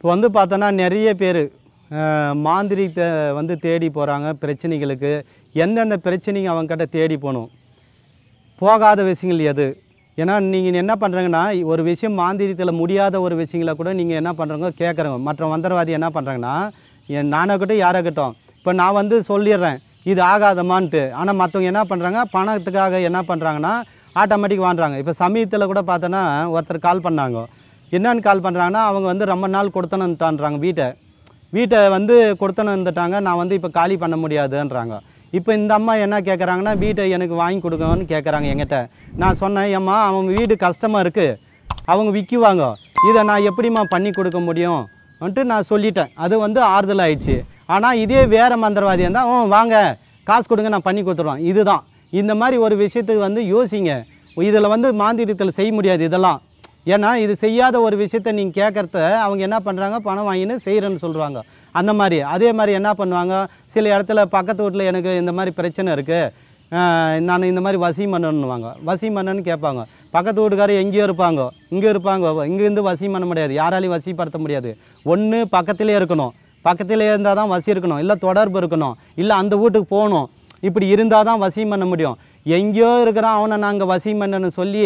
இப்போ வந்து பார்த்தோன்னா நிறைய பேர் மாந்திரிகத்தை வந்து தேடி போகிறாங்க பிரச்சனைகளுக்கு எந்தெந்த பிரச்சனைங்க அவங்கக்கிட்ட தேடி போகணும் போகாத விஷயங்கள் எது ஏன்னா நீங்கள் என்ன பண்ணுறங்கன்னா ஒரு விஷயம் மாந்திரியத்தில் முடியாத ஒரு விஷயங்களை கூட நீங்கள் என்ன பண்ணுறவங்க கேட்குறவங்க மற்ற மந்திரவாதி என்ன பண்ணுறாங்கன்னா என் நானாகட்டும் யாராகட்டும் இப்போ நான் வந்து சொல்லிடுறேன் இது ஆகாதமான்ட்டு ஆனால் மற்றவங்க என்ன பண்ணுறாங்க பணத்துக்காக என்ன பண்ணுறாங்கன்னா ஆட்டோமேட்டிக் வாங்குறாங்க இப்போ சமீபத்தில் கூட பார்த்தோன்னா ஒருத்தர் கால் பண்ணாங்க என்னென்னு கால் பண்ணுறாங்கன்னா அவங்க வந்து ரொம்ப நாள் கொடுத்தனுட்டான்றாங்க வீட்டை வீட்டை வந்து கொடுத்தனு வந்துட்டாங்க நான் வந்து இப்போ காலி பண்ண முடியாதுன்றாங்க இப்போ இந்த அம்மா என்ன கேட்குறாங்கன்னா வீட்டை எனக்கு வாங்கி கொடுங்கன்னு கேட்குறாங்க எங்கிட்ட நான் சொன்னேன் ஏம்மா அவங்க வீடு கஷ்டமாக இருக்குது அவங்க விற்குவாங்க இதை நான் எப்படிம்மா பண்ணி கொடுக்க முடியும் வந்துட்டு நான் சொல்லிட்டேன் அது வந்து ஆறுதல் ஆயிடுச்சு ஆனால் இதே வேறு மந்திரவாதி இருந்தால் ஓ வாங்க காசு கொடுங்க நான் பண்ணி கொடுத்துருவேன் இதுதான் இந்த மாதிரி ஒரு விஷயத்துக்கு வந்து யோசிங்க இதில் வந்து மாந்திரியத்தில் செய்ய முடியாது இதெல்லாம் ஏன்னா இது செய்யாத ஒரு விஷயத்த நீங்கள் கேட்குறத அவங்க என்ன பண்ணுறாங்க பணம் வாங்கின்னு செய்கிறேன்னு சொல்கிறாங்க அந்த மாதிரி அதே மாதிரி என்ன பண்ணுவாங்க சில இடத்துல பக்கத்து வீட்டில் எனக்கு இந்த மாதிரி பிரச்சனை இருக்குது நான் இந்த மாதிரி வசியம் பண்ணணுவாங்க வசி மன்னன்னு கேட்பாங்க பக்கத்து வீட்டுக்காரர் எங்கேயோ இருப்பாங்க இங்கே இருப்பாங்க இங்கேருந்து வசி பண்ண முடியாது யாராலையும் வசிப்படுத்த முடியாது ஒன்று பக்கத்திலே இருக்கணும் பக்கத்திலே இருந்தால் தான் வசி இருக்கணும் இல்லை தொடர்பு இருக்கணும் இல்லை அந்த வீட்டுக்கு போகணும் இப்படி இருந்தால் தான் வசி பண்ண முடியும் எங்கேயோ இருக்கிறான் அவனை நாங்கள் வசி பண்ணன்னு சொல்லி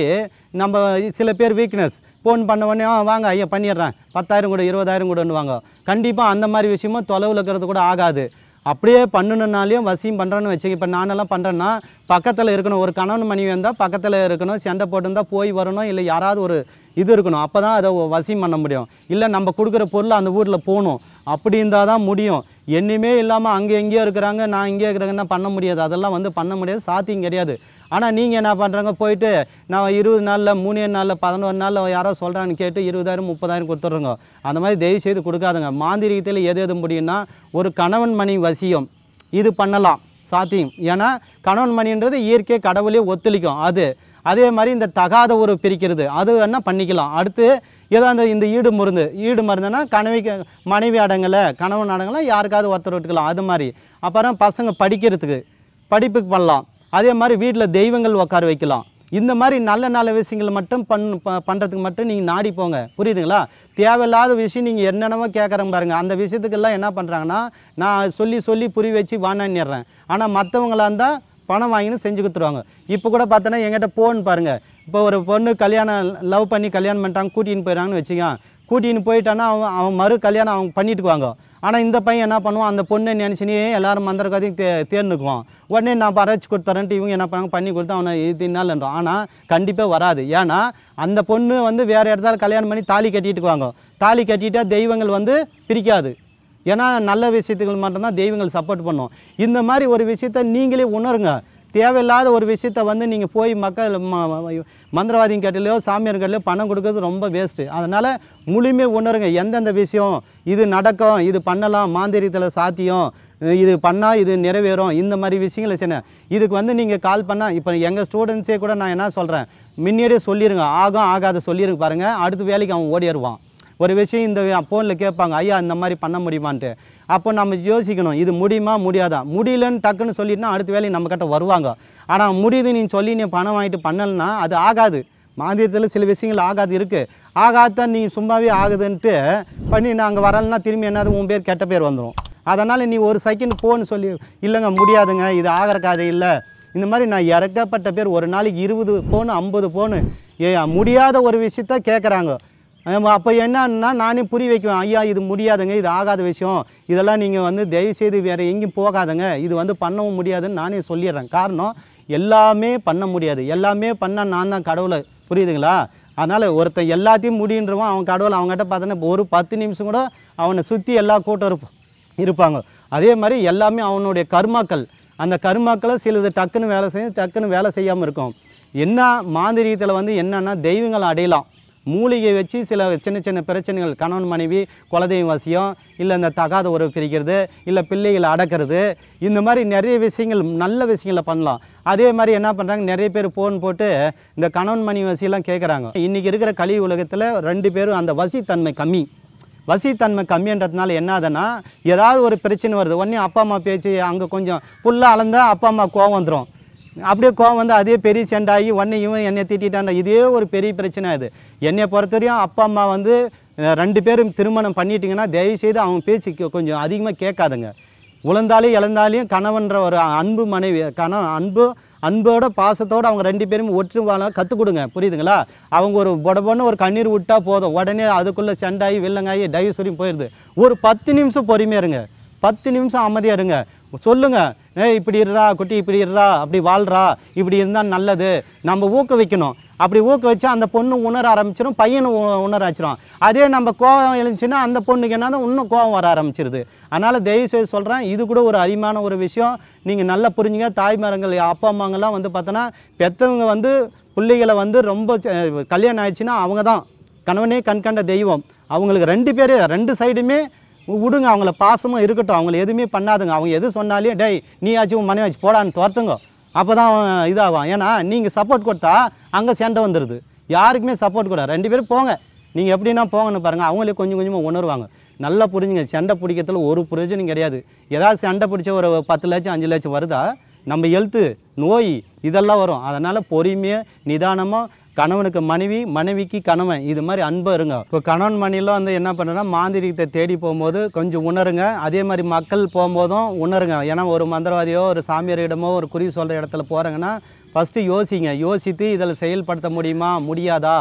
நம்ம சில பேர் வீக்னஸ் ஃபோன் பண்ண உடனே வாங்க ஐயா பண்ணிடுறேன் பத்தாயிரம் கூட இருபதாயிரம் வாங்க கண்டிப்பாக அந்த மாதிரி விஷயமும் தொலைவில் இருக்கிறது கூட ஆகாது அப்படியே பண்ணணுன்னாலையும் வசியம் பண்ணுறேன்னு வச்சுக்க இப்போ நானெல்லாம் பண்ணுறேன்னா பக்கத்தில் இருக்கணும் ஒரு கணவன் மனைவி இருந்தால் பக்கத்தில் இருக்கணும் சண்டை போட்டுருந்தால் போய் வரணும் இல்லை யாராவது ஒரு இது இருக்கணும் அப்போ தான் அதை வசியம் பண்ண முடியும் இல்லை நம்ம கொடுக்குற பொருள் அந்த ஊரில் போகணும் அப்படி இருந்தால் தான் முடியும் என்னையுமே இல்லாமல் அங்கே எங்கேயோ இருக்கிறாங்க நான் இங்கே இருக்கிறேங்கன்னா பண்ண முடியாது அதெல்லாம் வந்து பண்ண முடியாது சாத்தியம் கிடையாது ஆனால் நீங்கள் என்ன பண்ணுறாங்க போயிட்டு நான் இருபது நாளில் மூணே நாளில் பதினோரு நாளில் யாரோ சொல்கிறான்னு கேட்டு இருபதாயிரம் முப்பதாயிரம் கொடுத்துட்றோங்க அந்த மாதிரி தயவு செய்து கொடுக்காதுங்க மாந்திரிகத்தில் எது எது முடியும்னா ஒரு கணவன் மணி வசியம் இது பண்ணலாம் சாத்தியம் ஏன்னா கணவன் மணின்றது இயற்கை கடவுளே ஒத்துழைக்கும் அது அதே மாதிரி இந்த தகாத ஒரு பிரிக்கிறது அது வேணால் பண்ணிக்கலாம் அடுத்து ஏதோ அந்த இந்த ஈடு மருந்து ஈடு மருந்துன்னா கணவிக்கு மனைவி அடங்கலை கணவன் அடங்கலை யாருக்காவது ஒருத்தர் விட்டுக்கலாம் அது மாதிரி அப்புறம் பசங்க படிக்கிறதுக்கு படிப்புக்கு பண்ணலாம் அதே மாதிரி வீட்டில் தெய்வங்கள் உட்கார வைக்கலாம் இந்த மாதிரி நல்ல நல்ல விஷயங்கள் மட்டும் பண் பண்ணுறதுக்கு மட்டும் நீங்கள் நாடி போங்க புரியுதுங்களா தேவையில்லாத விஷயம் நீங்கள் என்னென்னமோ கேட்குறங்க பாருங்கள் அந்த விஷயத்துக்கெல்லாம் என்ன பண்ணுறாங்கன்னா நான் சொல்லி சொல்லி புரி வச்சு வானான்னிடுறேன் ஆனால் மற்றவங்களாக இருந்தால் பணம் வாங்கினு செஞ்சு கொடுத்துருவாங்க இப்போ கூட பார்த்தோன்னா எங்கிட்ட போன்னு பாருங்கள் இப்போ ஒரு பொண்ணு கல்யாணம் லவ் பண்ணி கல்யாணம் பண்ணிட்டாங்க கூட்டின்னு போயிடறாங்கன்னு வச்சுக்கோங்க கூட்டின்னு போயிட்டான்னா அவன் அவன் மறு கல்யாணம் அவங்க வாங்க ஆனால் இந்த பையன் என்ன பண்ணுவான் அந்த பொண்ணை நினச்சினே எல்லாரும் மந்திரக்காதையும் தே தேர்ந்துக்குவான் உடனே நான் பறச்சு கொடுத்துறேன்ட்டு இவங்க என்ன பண்ணாங்க பண்ணி கொடுத்து அவனை இதுனாலன்றான் ஆனால் கண்டிப்பாக வராது ஏன்னா அந்த பொண்ணு வந்து வேறு இடத்துல கல்யாணம் பண்ணி தாலி வாங்க தாலி கட்டிட்டால் தெய்வங்கள் வந்து பிரிக்காது ஏன்னா நல்ல விஷயத்துக்கு மட்டும்தான் தெய்வங்கள் சப்போர்ட் பண்ணும் இந்த மாதிரி ஒரு விஷயத்த நீங்களே உணருங்க தேவையில்லாத ஒரு விஷயத்த வந்து நீங்கள் போய் மக்கள் மந்திரவாதிங்க கேட்டலையோ சாமியார் கேட்டலையோ பணம் கொடுக்கறது ரொம்ப வேஸ்ட்டு அதனால் முழுமையாக உணருங்க எந்தெந்த விஷயம் இது நடக்கும் இது பண்ணலாம் மாந்திரியத்தில் சாத்தியம் இது பண்ணால் இது நிறைவேறும் இந்த மாதிரி விஷயங்களை சின்ன இதுக்கு வந்து நீங்கள் கால் பண்ணால் இப்போ எங்கள் ஸ்டூடெண்ட்ஸே கூட நான் என்ன சொல்கிறேன் முன்னாடியே சொல்லிடுங்க ஆகும் ஆகாத சொல்லிடுங்க பாருங்கள் அடுத்த வேலைக்கு அவன் ஓடிடுவான் ஒரு விஷயம் இந்த ஃபோனில் கேட்பாங்க ஐயா இந்த மாதிரி பண்ண முடியுமான்ட்டு அப்போ நம்ம யோசிக்கணும் இது முடியுமா முடியாதா முடியலன்னு டக்குன்னு சொல்லிட்டு அடுத்த வேலையை நம்மக்கிட்ட வருவாங்க ஆனால் முடியுது நீ சொல்லி நீ பணம் வாங்கிட்டு பண்ணலைன்னா அது ஆகாது மாந்திரத்தில் சில விஷயங்கள் ஆகாது இருக்குது ஆகாதான் நீ சும்மாவே ஆகுதுன்ட்டு பண்ணி நான் அங்கே வரலன்னா திரும்பி என்னது உன் பேர் கெட்ட பேர் வந்துடும் அதனால் நீ ஒரு செகண்ட் போன்னு சொல்லி இல்லைங்க முடியாதுங்க இது ஆகிற காதை இல்லை இந்த மாதிரி நான் இறக்கப்பட்ட பேர் ஒரு நாளைக்கு இருபது போனு ஐம்பது ஏ முடியாத ஒரு விஷயத்த கேட்குறாங்க அப்போ என்னன்னா நானே புரிய வைக்குவேன் ஐயா இது முடியாதுங்க இது ஆகாத விஷயம் இதெல்லாம் நீங்கள் வந்து தயவுசெய்து வேறு எங்கேயும் போகாதங்க இது வந்து பண்ணவும் முடியாதுன்னு நானே சொல்லிடுறேன் காரணம் எல்லாமே பண்ண முடியாது எல்லாமே பண்ணால் நான் தான் கடவுளை புரியுதுங்களா அதனால் ஒருத்தன் எல்லாத்தையும் முடின்றவன் அவன் கடவுளை அவங்ககிட்ட பார்த்தோன்னா ஒரு பத்து நிமிஷம் கூட அவனை சுற்றி எல்லா கூட்டம் இருப்பான் இருப்பாங்க அதே மாதிரி எல்லாமே அவனுடைய கருமாக்கள் அந்த கருமாக்களை சிலது டக்குன்னு வேலை செய்யும் டக்குன்னு வேலை செய்யாமல் இருக்கும் என்ன மாந்திரியத்தில் வந்து என்னென்னா தெய்வங்கள் அடையலாம் மூலிகை வச்சு சில சின்ன சின்ன பிரச்சனைகள் கணவன் மனைவி குலதெய்வம் வசியம் இல்லை இந்த தகாத உறவு பிரிக்கிறது இல்லை பிள்ளைகளை அடக்கிறது இந்த மாதிரி நிறைய விஷயங்கள் நல்ல விஷயங்களை பண்ணலாம் அதே மாதிரி என்ன பண்ணுறாங்க நிறைய பேர் ஃபோன் போட்டு இந்த கணவன் மனைவி வசியெல்லாம் கேட்குறாங்க இன்றைக்கி இருக்கிற கழிவு உலகத்தில் ரெண்டு பேரும் அந்த வசித்தன்மை கம்மி வசித்தன்மை கம்மின்றதுனால என்ன ஆகுதுன்னா ஏதாவது ஒரு பிரச்சனை வருது உடனே அப்பா அம்மா பேச்சு அங்கே கொஞ்சம் ஃபுல்லாக அளந்தால் அப்பா அம்மா கோவம் வந்துடும் அப்படியே கோவம் வந்து அதே பெரிய செண்டாகி ஒன்று இவன் என்னை திட்டான் இதே ஒரு பெரிய பிரச்சனை அது என்னை பொறுத்தவரையும் அப்பா அம்மா வந்து ரெண்டு பேரும் திருமணம் பண்ணிட்டீங்கன்னா செய்து அவங்க பேச்சு கொஞ்சம் அதிகமாக கேட்காதுங்க உழந்தாலும் இழந்தாலையும் கணவன்ற ஒரு அன்பு மனைவி கணவன் அன்பு அன்போட பாசத்தோடு அவங்க ரெண்டு பேரும் ஒற்று வாழ கற்றுக் கொடுங்க புரியுதுங்களா அவங்க ஒரு புடபொன்னு ஒரு கண்ணீர் விட்டால் போதும் உடனே அதுக்குள்ளே செண்டாகி வெள்ளங்காயி டைவ் சொல்லி போயிடுது ஒரு பத்து நிமிஷம் பொறுமையாக இருங்க பத்து நிமிஷம் அமைதியாக இருங்க சொல்லுங்கள் ஏ இப்படி இருறா குட்டி இப்படி இருறா அப்படி வாழ்கிறா இப்படி இருந்தால் நல்லது நம்ம ஊக்குவிக்கணும் அப்படி ஊக்குவிச்சா அந்த பொண்ணு உணர ஆரம்பிச்சிடும் பையனை உணர ஆச்சிரும் அதே நம்ம கோவம் எழுந்துச்சுன்னா அந்த பொண்ணுக்கு என்ன இன்னும் கோவம் வர ஆரம்பிச்சிருது அதனால் தயவு செய்து சொல்கிறேன் இது கூட ஒரு அரிமான ஒரு விஷயம் நீங்கள் நல்லா புரிஞ்சுங்க தாய்மார்கள் அப்பா அம்மாங்கெல்லாம் வந்து பார்த்தோன்னா பெற்றவங்க வந்து பிள்ளைகளை வந்து ரொம்ப கல்யாணம் ஆயிடுச்சுன்னா அவங்க தான் கணவனே கண்கண்ட தெய்வம் அவங்களுக்கு ரெண்டு பேரே ரெண்டு சைடுமே விடுங்க அவங்கள பாசமும் இருக்கட்டும் அவங்கள எதுவுமே பண்ணாதுங்க அவங்க எது சொன்னாலே டேய் நீ ஆச்சு உன் மனைவி போடான்னு துரத்துங்க அப்போ தான் இதாகும் ஏன்னா நீங்கள் சப்போர்ட் கொடுத்தா அங்கே சண்டை வந்துடுது யாருக்குமே சப்போர்ட் கூட ரெண்டு பேரும் போங்க நீங்கள் எப்படின்னா போங்கன்னு பாருங்கள் அவங்களே கொஞ்சம் கொஞ்சமாக உணர்வாங்க நல்லா புரிஞ்சுங்க சண்டை பிடிக்கிறதுல ஒரு பிரயோஜனம் கிடையாது ஏதாவது சண்டை பிடிச்ச ஒரு பத்து லட்சம் அஞ்சு லட்சம் வருதா நம்ம ஹெல்த்து நோய் இதெல்லாம் வரும் அதனால் பொறுமையாக நிதானமாக கணவனுக்கு மனைவி மனைவிக்கு கணவன் இது மாதிரி அன்பு இருங்க இப்போ கணவன் மனைவிலாம் வந்து என்ன பண்ணுறோன்னா மாந்திரிகத்தை தேடி போகும்போது கொஞ்சம் உணருங்க அதே மாதிரி மக்கள் போகும்போதும் உணருங்க ஏன்னா ஒரு மந்திரவாதியோ ஒரு சாமியாரிடமோ ஒரு குறி சொல்கிற இடத்துல போகிறாங்கன்னா ஃபஸ்ட்டு யோசிங்க யோசித்து இதில் செயல்படுத்த முடியுமா முடியாதா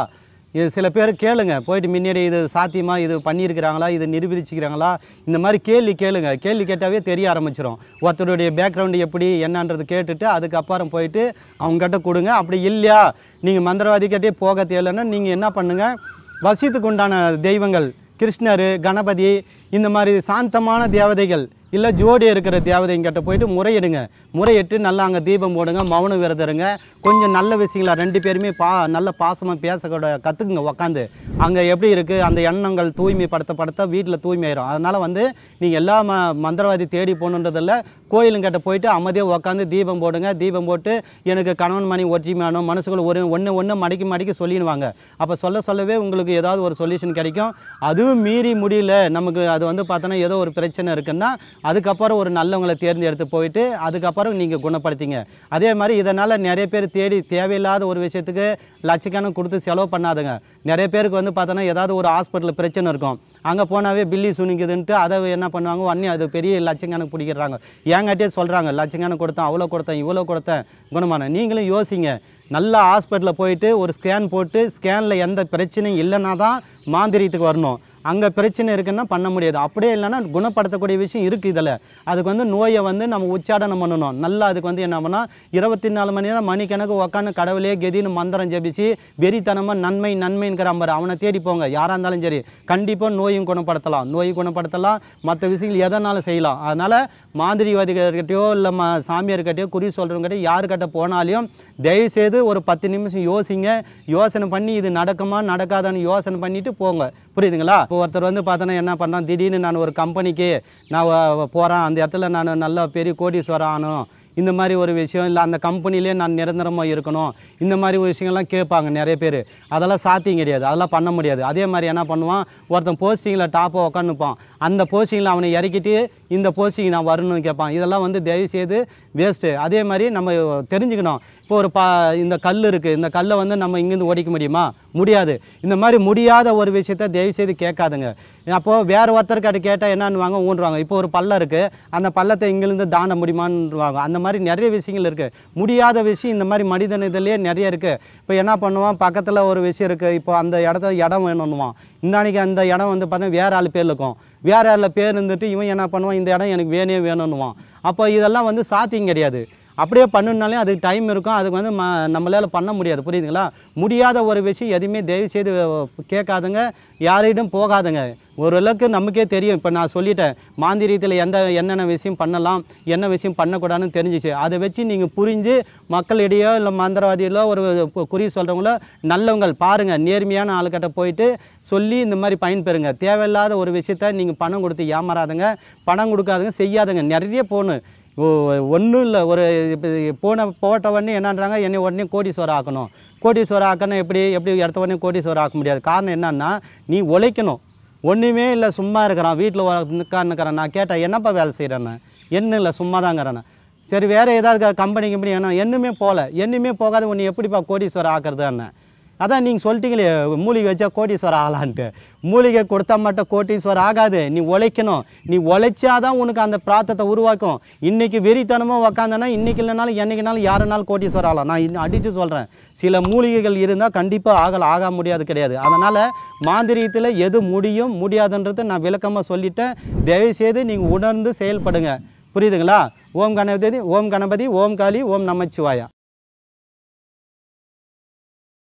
இது சில பேர் கேளுங்க போயிட்டு முன்னாடி இது சாத்தியமாக இது பண்ணியிருக்கிறாங்களா இது நிரூபிச்சிக்கிறாங்களா இந்த மாதிரி கேள்வி கேளுங்க கேள்வி கேட்டாவே தெரிய ஆரம்பிச்சிடும் ஒருத்தருடைய பேக்ரவுண்டு எப்படி என்னன்றது கேட்டுட்டு அதுக்கப்புறம் போயிட்டு அவங்ககிட்ட கொடுங்க அப்படி இல்லையா நீங்கள் மந்திரவாதிக்கிட்டே போக தேவைன்னா நீங்கள் என்ன பண்ணுங்கள் வசித்துக்கு உண்டான தெய்வங்கள் கிருஷ்ணர் கணபதி இந்த மாதிரி சாந்தமான தேவதைகள் இல்லை ஜோடி இருக்கிற தேவதைங்கிட்ட போயிட்டு முறையிடுங்க முறையிட்டு நல்லா அங்கே தீபம் போடுங்க மௌனம் விரதருங்க கொஞ்சம் நல்ல விஷயங்களா ரெண்டு பேருமே பா நல்ல பாசமாக பேச கற்றுக்குங்க உக்காந்து அங்கே எப்படி இருக்குது அந்த எண்ணங்கள் தூய்மைப்படுத்த படுத்த வீட்டில் தூய்மையாயிரும் அதனால் வந்து நீங்கள் எல்லா ம மந்திரவாதி தேடி போகணுன்றதில்ல கோயிலுங்கிட்ட போயிட்டு அமைதியாக உட்காந்து தீபம் போடுங்க தீபம் போட்டு எனக்கு கணவன் மணி ஒற்றுமையானோம் மனசுக்குள்ள ஒரு ஒன்று ஒன்று மடக்கி மடிக்க சொல்லிடுவாங்க அப்போ சொல்ல சொல்லவே உங்களுக்கு ஏதாவது ஒரு சொல்யூஷன் கிடைக்கும் அதுவும் மீறி முடியல நமக்கு அது வந்து பார்த்தோன்னா ஏதோ ஒரு பிரச்சனை இருக்குன்னா அதுக்கப்புறம் ஒரு நல்லவங்களை தேர்ந்தெடுத்து போயிட்டு அதுக்கப்புறம் நீங்கள் குணப்படுத்திங்க அதே மாதிரி இதனால் நிறைய பேர் தேடி தேவையில்லாத ஒரு விஷயத்துக்கு லட்சக்கணம் கொடுத்து செலவு பண்ணாதுங்க நிறைய பேருக்கு வந்து பார்த்தோன்னா ஏதாவது ஒரு ஹாஸ்பிட்டல் பிரச்சனை இருக்கும் அங்கே போனாவே பில்லி சுணிக்குதுன்ட்டு அதை என்ன பண்ணுவாங்க உடனே அது பெரிய லட்சங்கணக்கு பிடிக்கிறாங்க ஏங்காட்டியே சொல்கிறாங்க லட்சங்கணக்கு கொடுத்தேன் அவ்வளோ கொடுத்தேன் இவ்வளோ கொடுத்தேன் குணமான நீங்களும் யோசிங்க நல்லா ஹாஸ்பிட்டலில் போயிட்டு ஒரு ஸ்கேன் போட்டு ஸ்கேனில் எந்த பிரச்சனையும் இல்லைன்னா தான் மாந்திரியத்துக்கு வரணும் அங்கே பிரச்சனை இருக்குன்னா பண்ண முடியாது அப்படியே இல்லைன்னா குணப்படுத்தக்கூடிய விஷயம் இருக்குது இதில் அதுக்கு வந்து நோயை வந்து நம்ம உச்சாடனம் பண்ணணும் நல்லா அதுக்கு வந்து என்ன பண்ணால் இருபத்தி நாலு மணி நேரம் மணிக்கணக்கு உக்காந்து கடவுளே கெதின்னு மந்திரம் ஜெபிச்சு வெறித்தனமாக நன்மை நன்மைங்கிற மாதிரி அவனை தேடி போங்க யாராக இருந்தாலும் சரி கண்டிப்பாக நோயும் குணப்படுத்தலாம் நோய் குணப்படுத்தலாம் மற்ற விஷயங்கள் எதனாலும் செய்யலாம் அதனால் மாதிரிவாதிகிட்டையோ இல்லை ம சாமியார்கிட்டையோ குறி சொல்கிறவங்ககிட்ட யாருக்கிட்ட போனாலையும் தயவுசெய்து ஒரு பத்து நிமிஷம் யோசிங்க யோசனை பண்ணி இது நடக்குமா நடக்காதான்னு யோசனை பண்ணிவிட்டு போங்க புரியுதுங்களா இப்போ ஒருத்தர் வந்து பார்த்தோன்னா என்ன பண்ணுறான் திடீர்னு நான் ஒரு கம்பெனிக்கு நான் போகிறேன் அந்த இடத்துல நான் நல்ல பெரிய கோடீஸ்வரம் ஆனும் இந்த மாதிரி ஒரு விஷயம் இல்லை அந்த கம்பெனிலே நான் நிரந்தரமாக இருக்கணும் இந்த மாதிரி ஒரு விஷயங்கள்லாம் கேட்பாங்க நிறைய பேர் அதெல்லாம் சாத்தியம் கிடையாது அதெல்லாம் பண்ண முடியாது அதே மாதிரி என்ன பண்ணுவான் ஒருத்தன் போஸ்டிங்கில் டாப்பாக உட்காந்துப்பான் அந்த போஸ்டிங்கில் அவனை இறக்கிட்டு இந்த போஸ்டிங் நான் வரணும்னு கேட்பான் இதெல்லாம் வந்து தயவு செய்து வேஸ்ட்டு அதே மாதிரி நம்ம தெரிஞ்சுக்கணும் இப்போ ஒரு பா இந்த கல் இருக்குது இந்த கல்லை வந்து நம்ம இங்கேருந்து ஓடிக்க முடியுமா முடியாது இந்த மாதிரி முடியாத ஒரு விஷயத்த தயவு செய்து கேட்காதுங்க அப்போது வேறு ஒருத்தர்கிட்ட கேட்டால் என்னன்னுவாங்க ஊன்றுவாங்க இப்போ ஒரு பள்ளம் இருக்குது அந்த பள்ளத்தை இங்கிருந்து தாண்ட முடியுமான்னுவாங்க அந்த மாதிரி நிறைய விஷயங்கள் இருக்குது முடியாத விஷயம் இந்த மாதிரி மனிதன் இதிலேயே நிறைய இருக்குது இப்போ என்ன பண்ணுவான் பக்கத்தில் ஒரு விஷயம் இருக்குது இப்போ அந்த இடத்த இடம் வேணும்னுவான் இந்த அன்றைக்கி அந்த இடம் வந்து பார்த்தீங்கன்னா வேறு ஆள் பேர் இருக்கும் வேறு ஆள் பேர் இருந்துட்டு இவன் என்ன பண்ணுவான் இந்த இடம் எனக்கு வேணே வேணும்னுவான் அப்போ இதெல்லாம் வந்து சாத்தியம் கிடையாது அப்படியே பண்ணுனாலே அதுக்கு டைம் இருக்கும் அதுக்கு வந்து ம நம்மளால் பண்ண முடியாது புரியுதுங்களா முடியாத ஒரு விஷயம் எதுவுமே தயவு செய்து கேட்காதுங்க யாரிடம் போகாதுங்க ஓரளவுக்கு நமக்கே தெரியும் இப்போ நான் சொல்லிட்டேன் மாந்திரியத்தில் எந்த என்னென்ன விஷயம் பண்ணலாம் என்ன விஷயம் பண்ணக்கூடாதுன்னு தெரிஞ்சிச்சு அதை வச்சு நீங்கள் புரிஞ்சு மக்களிடையோ இல்லை மந்திரவாதிகளோ ஒரு குறி சொல்கிறவங்களோ நல்லவங்கள் பாருங்கள் நேர்மையான ஆளுக்கிட்ட போயிட்டு சொல்லி இந்த மாதிரி பயன்பெறுங்க தேவையில்லாத ஒரு விஷயத்த நீங்கள் பணம் கொடுத்து ஏமாறாதுங்க பணம் கொடுக்காதுங்க செய்யாதுங்க நிறைய போகணும் ஒன்றும் இல்லை ஒரு போன போட்ட உடனே என்னன்றாங்க என்னை உடனே கோடீஸ்வரம் ஆக்கணும் கோடீஸ்வரம் ஆக்கணும் எப்படி எப்படி இடத்த உடனே கோடீஸ்வரம் ஆக்க முடியாது காரணம் என்னன்னா நீ உழைக்கணும் ஒன்றுமே இல்லை சும்மா இருக்கிறான் வீட்டில் உட்காந்துக்கிறேன் நான் கேட்டேன் என்னப்பா வேலை செய்கிறேன்னு என்ன இல்லை சும்மா தாங்கிறேன்னு சரி வேறு ஏதாவது கம்பெனி கம்பெனி என்ன என்னுமே போகல என்னுமே போகாத உன்னை எப்படிப்பா கோடீஸ்வரம் என்ன அதான் நீங்கள் சொல்லிட்டீங்களே மூலிகை வச்சா கோட்டீஸ்வரர் ஆகலான்ட்டு மூலிகை கொடுத்தா மட்டும் கோட்டீஸ்வரர் ஆகாது நீ உழைக்கணும் நீ உழைச்சாதான் உனக்கு அந்த பிராத்தத்தை உருவாக்கும் இன்றைக்கி வெறித்தனமாக உக்காந்தனா இன்றைக்கி இல்லைனாலும் என்றைக்குனாலும் யாருனாலும் கோட்டீஸ்வரர் ஆகலாம் நான் இன்னும் அடித்து சொல்கிறேன் சில மூலிகைகள் இருந்தால் கண்டிப்பாக ஆகலை ஆக முடியாது கிடையாது அதனால் மாந்திரியத்தில் எது முடியும் முடியாதுன்றதை நான் விளக்கமாக சொல்லிட்டேன் தயவுசெய்து நீங்கள் உணர்ந்து செயல்படுங்க புரியுதுங்களா ஓம் கணபதி ஓம் கணபதி ஓம் காளி ஓம் நமச்சிவாயா